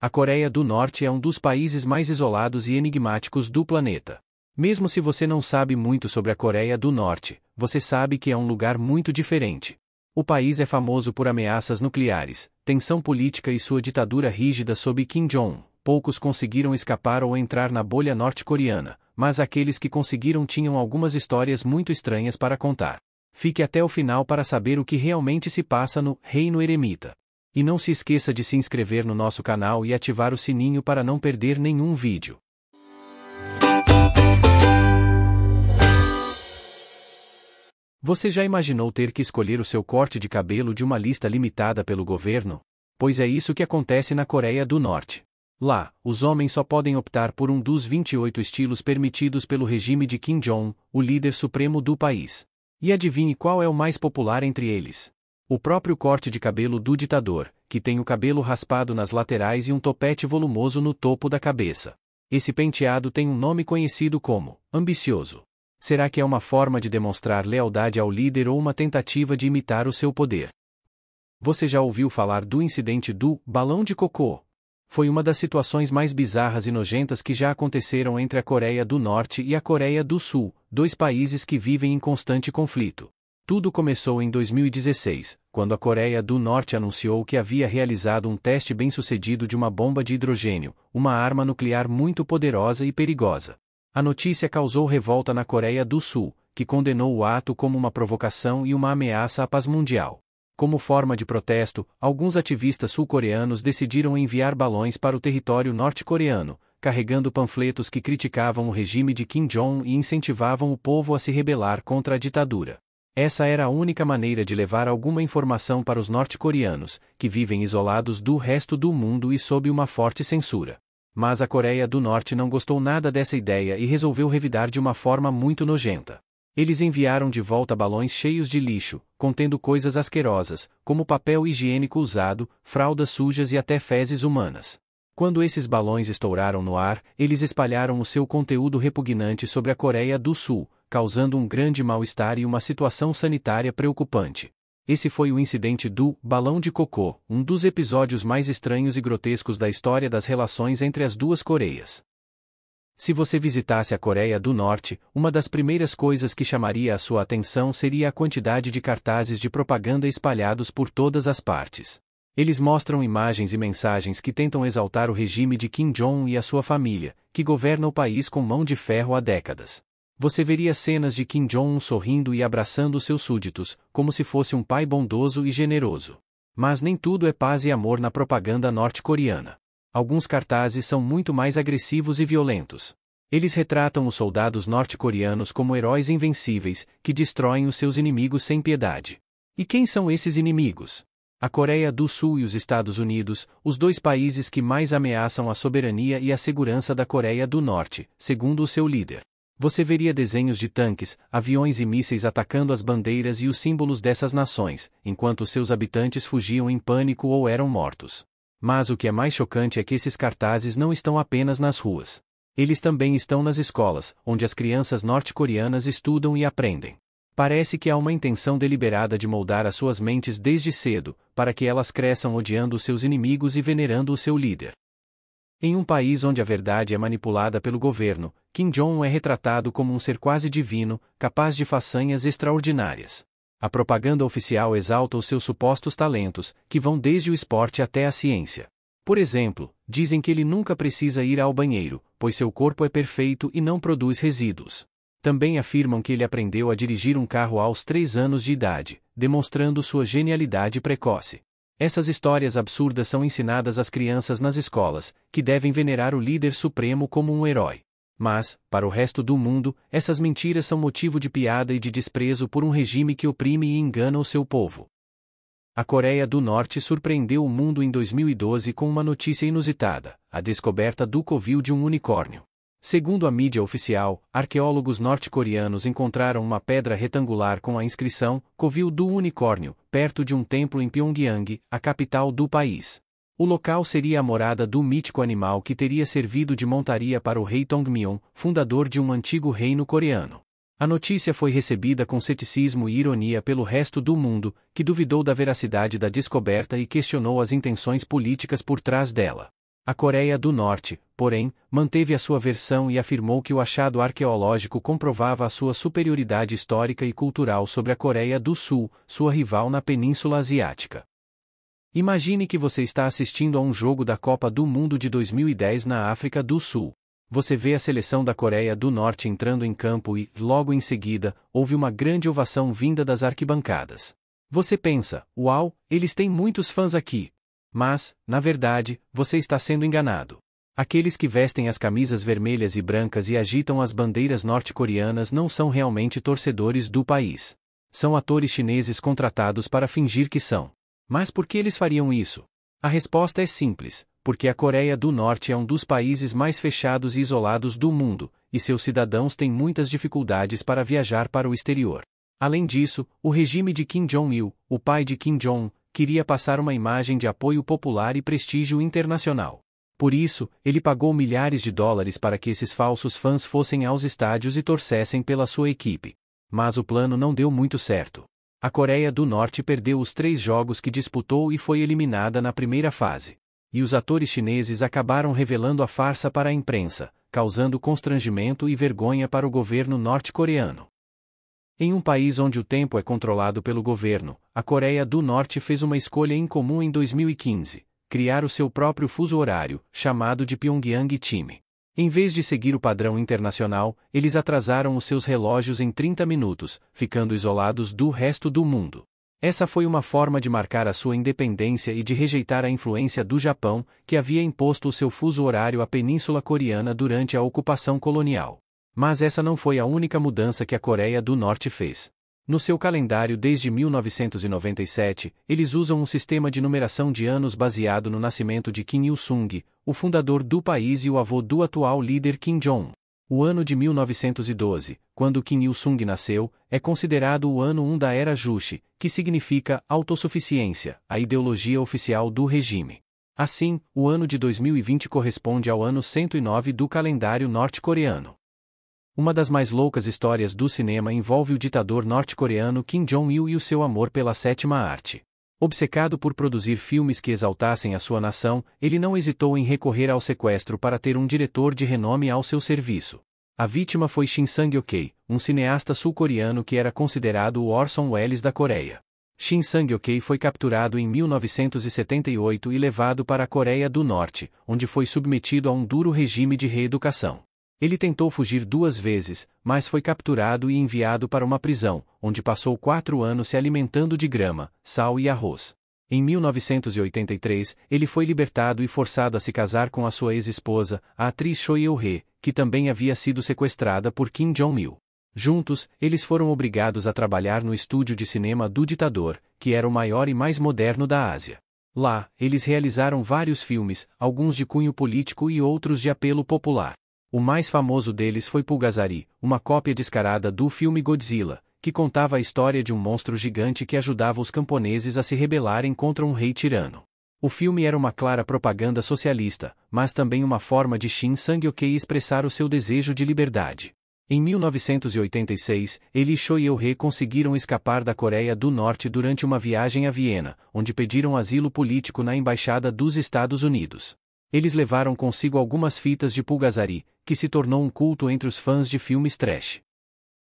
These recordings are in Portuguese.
A Coreia do Norte é um dos países mais isolados e enigmáticos do planeta. Mesmo se você não sabe muito sobre a Coreia do Norte, você sabe que é um lugar muito diferente. O país é famoso por ameaças nucleares, tensão política e sua ditadura rígida sob Kim Jong. Poucos conseguiram escapar ou entrar na bolha norte-coreana, mas aqueles que conseguiram tinham algumas histórias muito estranhas para contar. Fique até o final para saber o que realmente se passa no Reino Eremita. E não se esqueça de se inscrever no nosso canal e ativar o sininho para não perder nenhum vídeo. Você já imaginou ter que escolher o seu corte de cabelo de uma lista limitada pelo governo? Pois é isso que acontece na Coreia do Norte. Lá, os homens só podem optar por um dos 28 estilos permitidos pelo regime de Kim Jong, o líder supremo do país. E adivinhe qual é o mais popular entre eles? O próprio corte de cabelo do ditador, que tem o cabelo raspado nas laterais e um topete volumoso no topo da cabeça. Esse penteado tem um nome conhecido como ambicioso. Será que é uma forma de demonstrar lealdade ao líder ou uma tentativa de imitar o seu poder? Você já ouviu falar do incidente do balão de cocô? Foi uma das situações mais bizarras e nojentas que já aconteceram entre a Coreia do Norte e a Coreia do Sul, dois países que vivem em constante conflito. Tudo começou em 2016, quando a Coreia do Norte anunciou que havia realizado um teste bem-sucedido de uma bomba de hidrogênio, uma arma nuclear muito poderosa e perigosa. A notícia causou revolta na Coreia do Sul, que condenou o ato como uma provocação e uma ameaça à paz mundial. Como forma de protesto, alguns ativistas sul-coreanos decidiram enviar balões para o território norte-coreano, carregando panfletos que criticavam o regime de Kim Jong e incentivavam o povo a se rebelar contra a ditadura. Essa era a única maneira de levar alguma informação para os norte-coreanos, que vivem isolados do resto do mundo e sob uma forte censura. Mas a Coreia do Norte não gostou nada dessa ideia e resolveu revidar de uma forma muito nojenta. Eles enviaram de volta balões cheios de lixo, contendo coisas asquerosas, como papel higiênico usado, fraldas sujas e até fezes humanas. Quando esses balões estouraram no ar, eles espalharam o seu conteúdo repugnante sobre a Coreia do Sul, causando um grande mal-estar e uma situação sanitária preocupante. Esse foi o incidente do Balão de Cocô, um dos episódios mais estranhos e grotescos da história das relações entre as duas Coreias. Se você visitasse a Coreia do Norte, uma das primeiras coisas que chamaria a sua atenção seria a quantidade de cartazes de propaganda espalhados por todas as partes. Eles mostram imagens e mensagens que tentam exaltar o regime de Kim Jong e a sua família, que governa o país com mão de ferro há décadas. Você veria cenas de Kim Jong-un sorrindo e abraçando seus súditos, como se fosse um pai bondoso e generoso. Mas nem tudo é paz e amor na propaganda norte-coreana. Alguns cartazes são muito mais agressivos e violentos. Eles retratam os soldados norte-coreanos como heróis invencíveis, que destroem os seus inimigos sem piedade. E quem são esses inimigos? A Coreia do Sul e os Estados Unidos, os dois países que mais ameaçam a soberania e a segurança da Coreia do Norte, segundo o seu líder. Você veria desenhos de tanques, aviões e mísseis atacando as bandeiras e os símbolos dessas nações, enquanto seus habitantes fugiam em pânico ou eram mortos. Mas o que é mais chocante é que esses cartazes não estão apenas nas ruas. Eles também estão nas escolas, onde as crianças norte-coreanas estudam e aprendem. Parece que há uma intenção deliberada de moldar as suas mentes desde cedo, para que elas cresçam odiando seus inimigos e venerando o seu líder. Em um país onde a verdade é manipulada pelo governo, Kim Jong-un é retratado como um ser quase divino, capaz de façanhas extraordinárias. A propaganda oficial exalta os seus supostos talentos, que vão desde o esporte até a ciência. Por exemplo, dizem que ele nunca precisa ir ao banheiro, pois seu corpo é perfeito e não produz resíduos. Também afirmam que ele aprendeu a dirigir um carro aos três anos de idade, demonstrando sua genialidade precoce. Essas histórias absurdas são ensinadas às crianças nas escolas, que devem venerar o líder supremo como um herói. Mas, para o resto do mundo, essas mentiras são motivo de piada e de desprezo por um regime que oprime e engana o seu povo. A Coreia do Norte surpreendeu o mundo em 2012 com uma notícia inusitada: a descoberta do covil de um unicórnio. Segundo a mídia oficial, arqueólogos norte-coreanos encontraram uma pedra retangular com a inscrição Covil do Unicórnio, perto de um templo em Pyongyang, a capital do país. O local seria a morada do mítico animal que teria servido de montaria para o rei Tongmyeon, fundador de um antigo reino coreano. A notícia foi recebida com ceticismo e ironia pelo resto do mundo, que duvidou da veracidade da descoberta e questionou as intenções políticas por trás dela. A Coreia do Norte, porém, manteve a sua versão e afirmou que o achado arqueológico comprovava a sua superioridade histórica e cultural sobre a Coreia do Sul, sua rival na Península Asiática. Imagine que você está assistindo a um jogo da Copa do Mundo de 2010 na África do Sul. Você vê a seleção da Coreia do Norte entrando em campo e, logo em seguida, houve uma grande ovação vinda das arquibancadas. Você pensa, uau, eles têm muitos fãs aqui, mas, na verdade, você está sendo enganado. Aqueles que vestem as camisas vermelhas e brancas e agitam as bandeiras norte-coreanas não são realmente torcedores do país. São atores chineses contratados para fingir que são. Mas por que eles fariam isso? A resposta é simples: porque a Coreia do Norte é um dos países mais fechados e isolados do mundo, e seus cidadãos têm muitas dificuldades para viajar para o exterior. Além disso, o regime de Kim Jong-il, o pai de Kim Jong, queria passar uma imagem de apoio popular e prestígio internacional. Por isso, ele pagou milhares de dólares para que esses falsos fãs fossem aos estádios e torcessem pela sua equipe. Mas o plano não deu muito certo. A Coreia do Norte perdeu os três jogos que disputou e foi eliminada na primeira fase. E os atores chineses acabaram revelando a farsa para a imprensa, causando constrangimento e vergonha para o governo norte-coreano. Em um país onde o tempo é controlado pelo governo, a Coreia do Norte fez uma escolha incomum em 2015, criar o seu próprio fuso horário, chamado de Pyongyang Time. Em vez de seguir o padrão internacional, eles atrasaram os seus relógios em 30 minutos, ficando isolados do resto do mundo. Essa foi uma forma de marcar a sua independência e de rejeitar a influência do Japão, que havia imposto o seu fuso horário à Península Coreana durante a ocupação colonial. Mas essa não foi a única mudança que a Coreia do Norte fez. No seu calendário desde 1997, eles usam um sistema de numeração de anos baseado no nascimento de Kim Il-sung, o fundador do país e o avô do atual líder Kim Jong. O ano de 1912, quando Kim Il-sung nasceu, é considerado o ano 1 um da Era Juche, que significa autossuficiência, a ideologia oficial do regime. Assim, o ano de 2020 corresponde ao ano 109 do calendário norte-coreano. Uma das mais loucas histórias do cinema envolve o ditador norte-coreano Kim Jong-il e o seu amor pela sétima arte. Obcecado por produzir filmes que exaltassem a sua nação, ele não hesitou em recorrer ao sequestro para ter um diretor de renome ao seu serviço. A vítima foi Shin Sang-ok, um cineasta sul-coreano que era considerado o Orson Welles da Coreia. Shin Sang-ok foi capturado em 1978 e levado para a Coreia do Norte, onde foi submetido a um duro regime de reeducação. Ele tentou fugir duas vezes, mas foi capturado e enviado para uma prisão, onde passou quatro anos se alimentando de grama, sal e arroz. Em 1983, ele foi libertado e forçado a se casar com a sua ex-esposa, a atriz Choi Eul-hee, que também havia sido sequestrada por Kim Jong-il. Juntos, eles foram obrigados a trabalhar no estúdio de cinema do ditador, que era o maior e mais moderno da Ásia. Lá, eles realizaram vários filmes, alguns de cunho político e outros de apelo popular. O mais famoso deles foi Pulgazari, uma cópia descarada do filme Godzilla, que contava a história de um monstro gigante que ajudava os camponeses a se rebelarem contra um rei tirano. O filme era uma clara propaganda socialista, mas também uma forma de Shin Sang-ok expressar o seu desejo de liberdade. Em 1986, ele e Choi conseguiram escapar da Coreia do Norte durante uma viagem a Viena, onde pediram asilo político na Embaixada dos Estados Unidos. Eles levaram consigo algumas fitas de Pulgasari, que se tornou um culto entre os fãs de filmes trash.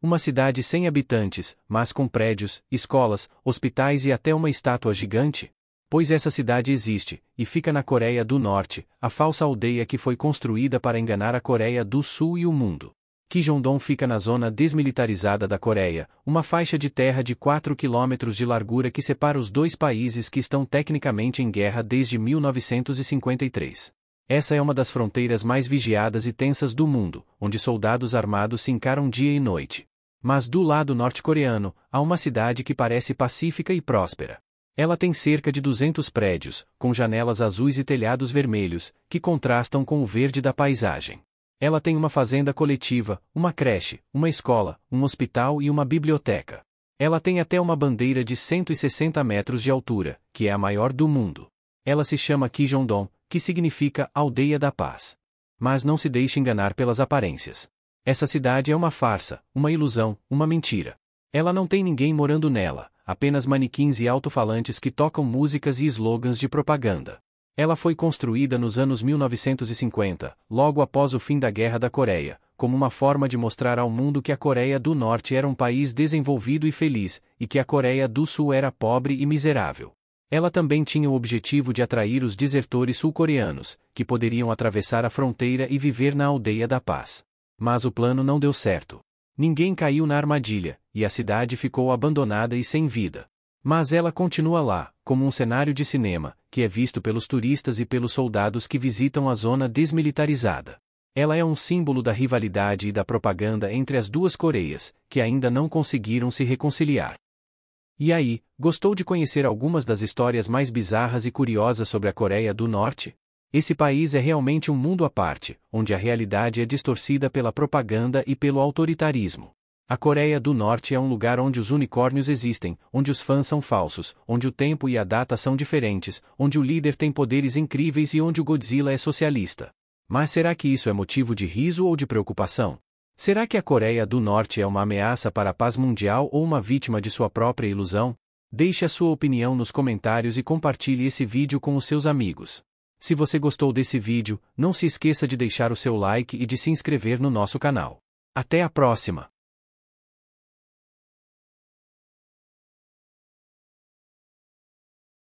Uma cidade sem habitantes, mas com prédios, escolas, hospitais e até uma estátua gigante? Pois essa cidade existe, e fica na Coreia do Norte, a falsa aldeia que foi construída para enganar a Coreia do Sul e o mundo. Kijongdong fica na zona desmilitarizada da Coreia, uma faixa de terra de 4 quilômetros de largura que separa os dois países que estão tecnicamente em guerra desde 1953. Essa é uma das fronteiras mais vigiadas e tensas do mundo, onde soldados armados se encaram dia e noite. Mas do lado norte-coreano, há uma cidade que parece pacífica e próspera. Ela tem cerca de 200 prédios, com janelas azuis e telhados vermelhos, que contrastam com o verde da paisagem. Ela tem uma fazenda coletiva, uma creche, uma escola, um hospital e uma biblioteca. Ela tem até uma bandeira de 160 metros de altura, que é a maior do mundo. Ela se chama Kijondon, que significa Aldeia da Paz. Mas não se deixe enganar pelas aparências. Essa cidade é uma farsa, uma ilusão, uma mentira. Ela não tem ninguém morando nela, apenas manequins e alto-falantes que tocam músicas e slogans de propaganda. Ela foi construída nos anos 1950, logo após o fim da Guerra da Coreia, como uma forma de mostrar ao mundo que a Coreia do Norte era um país desenvolvido e feliz, e que a Coreia do Sul era pobre e miserável. Ela também tinha o objetivo de atrair os desertores sul-coreanos, que poderiam atravessar a fronteira e viver na aldeia da paz. Mas o plano não deu certo. Ninguém caiu na armadilha, e a cidade ficou abandonada e sem vida. Mas ela continua lá, como um cenário de cinema, que é visto pelos turistas e pelos soldados que visitam a zona desmilitarizada. Ela é um símbolo da rivalidade e da propaganda entre as duas Coreias, que ainda não conseguiram se reconciliar. E aí, gostou de conhecer algumas das histórias mais bizarras e curiosas sobre a Coreia do Norte? Esse país é realmente um mundo à parte, onde a realidade é distorcida pela propaganda e pelo autoritarismo. A Coreia do Norte é um lugar onde os unicórnios existem, onde os fãs são falsos, onde o tempo e a data são diferentes, onde o líder tem poderes incríveis e onde o Godzilla é socialista. Mas será que isso é motivo de riso ou de preocupação? Será que a Coreia do Norte é uma ameaça para a paz mundial ou uma vítima de sua própria ilusão? Deixe a sua opinião nos comentários e compartilhe esse vídeo com os seus amigos. Se você gostou desse vídeo, não se esqueça de deixar o seu like e de se inscrever no nosso canal. Até a próxima!